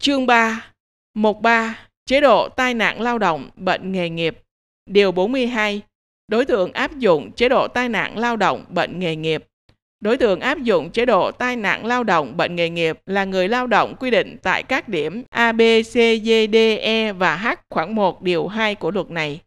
Chương 3 13 Chế độ tai nạn lao động, bệnh nghề nghiệp Điều 42 Đối tượng áp dụng chế độ tai nạn lao động, bệnh nghề nghiệp Đối tượng áp dụng chế độ tai nạn lao động, bệnh nghề nghiệp là người lao động quy định tại các điểm A, B, C, D, D, E và H khoảng 1 điều 2 của luật này.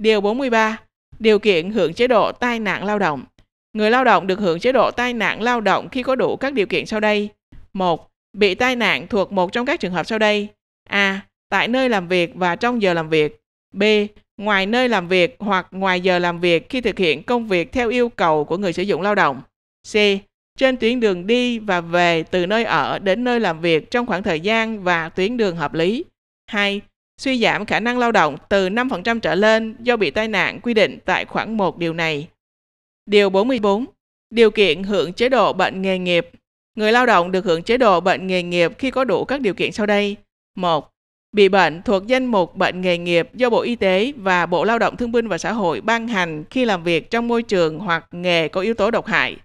Điều 43. Điều kiện hưởng chế độ tai nạn lao động. Người lao động được hưởng chế độ tai nạn lao động khi có đủ các điều kiện sau đây. 1. Bị tai nạn thuộc một trong các trường hợp sau đây. A. Tại nơi làm việc và trong giờ làm việc. B. Ngoài nơi làm việc hoặc ngoài giờ làm việc khi thực hiện công việc theo yêu cầu của người sử dụng lao động. C. Trên tuyến đường đi và về từ nơi ở đến nơi làm việc trong khoảng thời gian và tuyến đường hợp lý. 2. Suy giảm khả năng lao động từ 5% trở lên do bị tai nạn quy định tại khoản 1 điều này. Điều 44. Điều kiện hưởng chế độ bệnh nghề nghiệp Người lao động được hưởng chế độ bệnh nghề nghiệp khi có đủ các điều kiện sau đây. 1. Bị bệnh thuộc danh mục bệnh nghề nghiệp do Bộ Y tế và Bộ Lao động Thương binh và Xã hội ban hành khi làm việc trong môi trường hoặc nghề có yếu tố độc hại.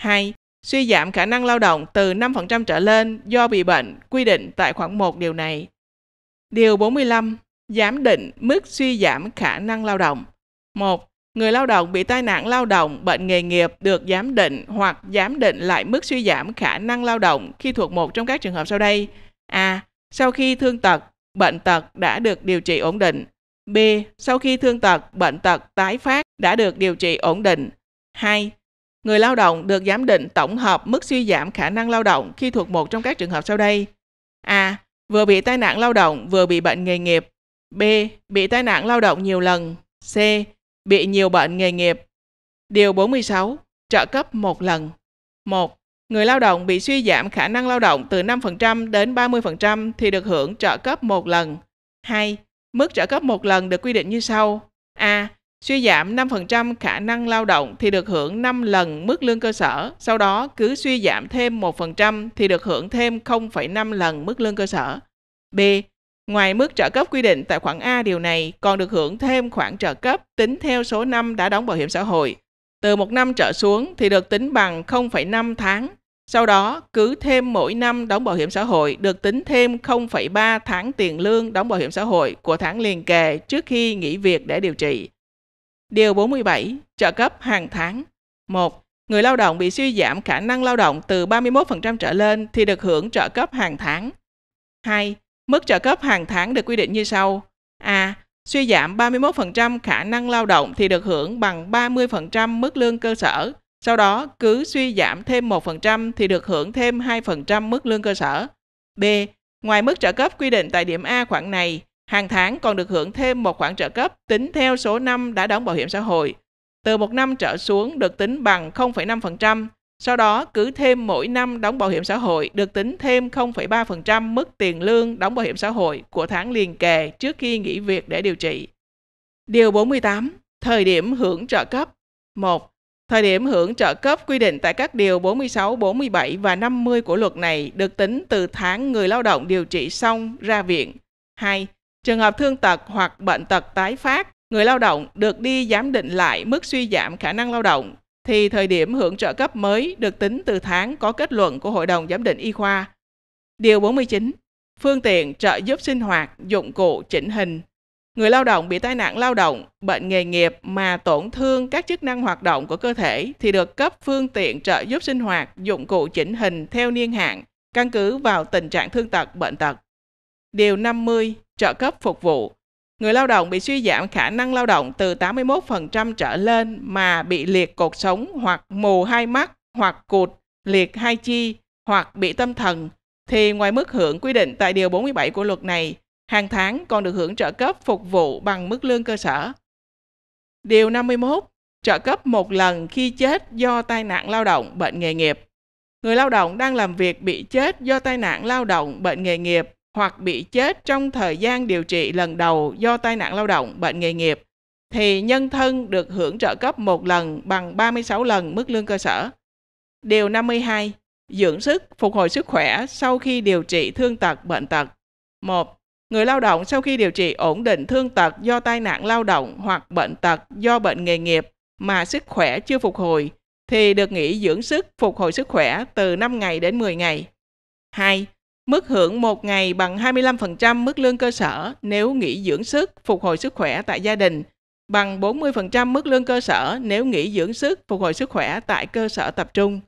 2. Suy giảm khả năng lao động từ 5% trở lên do bị bệnh quy định tại khoản 1 điều này. Điều 45. Giám định mức suy giảm khả năng lao động. 1. Người lao động bị tai nạn lao động, bệnh nghề nghiệp được giám định hoặc giám định lại mức suy giảm khả năng lao động khi thuộc một trong các trường hợp sau đây. A. Sau khi thương tật, bệnh tật đã được điều trị ổn định. B. Sau khi thương tật, bệnh tật tái phát đã được điều trị ổn định. 2. Người lao động được giám định tổng hợp mức suy giảm khả năng lao động khi thuộc một trong các trường hợp sau đây. A. Vừa bị tai nạn lao động, vừa bị bệnh nghề nghiệp. B. Bị tai nạn lao động nhiều lần. C bị nhiều bệnh nghề nghiệp. Điều 46. Trợ cấp một lần. 1. Người lao động bị suy giảm khả năng lao động từ 5% đến 30% thì được hưởng trợ cấp một lần. 2. Mức trợ cấp một lần được quy định như sau. A. Suy giảm 5% khả năng lao động thì được hưởng 5 lần mức lương cơ sở, sau đó cứ suy giảm thêm 1% thì được hưởng thêm 0,5 lần mức lương cơ sở. B. Ngoài mức trợ cấp quy định tại khoản A điều này còn được hưởng thêm khoản trợ cấp tính theo số năm đã đóng bảo hiểm xã hội. Từ một năm trở xuống thì được tính bằng 0,5 tháng. Sau đó, cứ thêm mỗi năm đóng bảo hiểm xã hội được tính thêm 0,3 tháng tiền lương đóng bảo hiểm xã hội của tháng liền kề trước khi nghỉ việc để điều trị. Điều 47. Trợ cấp hàng tháng 1. Người lao động bị suy giảm khả năng lao động từ 31% trở lên thì được hưởng trợ cấp hàng tháng. 2. Mức trợ cấp hàng tháng được quy định như sau. A. Suy giảm 31% khả năng lao động thì được hưởng bằng 30% mức lương cơ sở. Sau đó, cứ suy giảm thêm 1% thì được hưởng thêm 2% mức lương cơ sở. B. Ngoài mức trợ cấp quy định tại điểm A khoản này, hàng tháng còn được hưởng thêm một khoản trợ cấp tính theo số năm đã đóng bảo hiểm xã hội. Từ một năm trở xuống được tính bằng 0,5%, sau đó cứ thêm mỗi năm đóng bảo hiểm xã hội được tính thêm 0,3% mức tiền lương đóng bảo hiểm xã hội của tháng liền kề trước khi nghỉ việc để điều trị. Điều 48. Thời điểm hưởng trợ cấp 1. Thời điểm hưởng trợ cấp quy định tại các điều 46, 47 và 50 của luật này được tính từ tháng người lao động điều trị xong ra viện. 2. Trường hợp thương tật hoặc bệnh tật tái phát, người lao động được đi giám định lại mức suy giảm khả năng lao động thì thời điểm hưởng trợ cấp mới được tính từ tháng có kết luận của Hội đồng Giám định Y khoa. Điều 49. Phương tiện trợ giúp sinh hoạt, dụng cụ, chỉnh hình. Người lao động bị tai nạn lao động, bệnh nghề nghiệp mà tổn thương các chức năng hoạt động của cơ thể thì được cấp phương tiện trợ giúp sinh hoạt, dụng cụ chỉnh hình theo niên hạn, căn cứ vào tình trạng thương tật, bệnh tật. Điều 50. Trợ cấp phục vụ người lao động bị suy giảm khả năng lao động từ 81% trở lên mà bị liệt cột sống hoặc mù hai mắt hoặc cụt, liệt hai chi hoặc bị tâm thần thì ngoài mức hưởng quy định tại điều 47 của luật này, hàng tháng còn được hưởng trợ cấp phục vụ bằng mức lương cơ sở. Điều 51. Trợ cấp một lần khi chết do tai nạn lao động, bệnh nghề nghiệp. Người lao động đang làm việc bị chết do tai nạn lao động, bệnh nghề nghiệp hoặc bị chết trong thời gian điều trị lần đầu do tai nạn lao động, bệnh nghề nghiệp thì nhân thân được hưởng trợ cấp một lần bằng 36 lần mức lương cơ sở. Điều 52. Dưỡng sức, phục hồi sức khỏe sau khi điều trị thương tật, bệnh tật. 1. Người lao động sau khi điều trị ổn định thương tật do tai nạn lao động hoặc bệnh tật do bệnh nghề nghiệp mà sức khỏe chưa phục hồi thì được nghỉ dưỡng sức phục hồi sức khỏe từ 5 ngày đến 10 ngày. 2. Mức hưởng một ngày bằng 25% mức lương cơ sở nếu nghỉ dưỡng sức, phục hồi sức khỏe tại gia đình, bằng 40% mức lương cơ sở nếu nghỉ dưỡng sức, phục hồi sức khỏe tại cơ sở tập trung.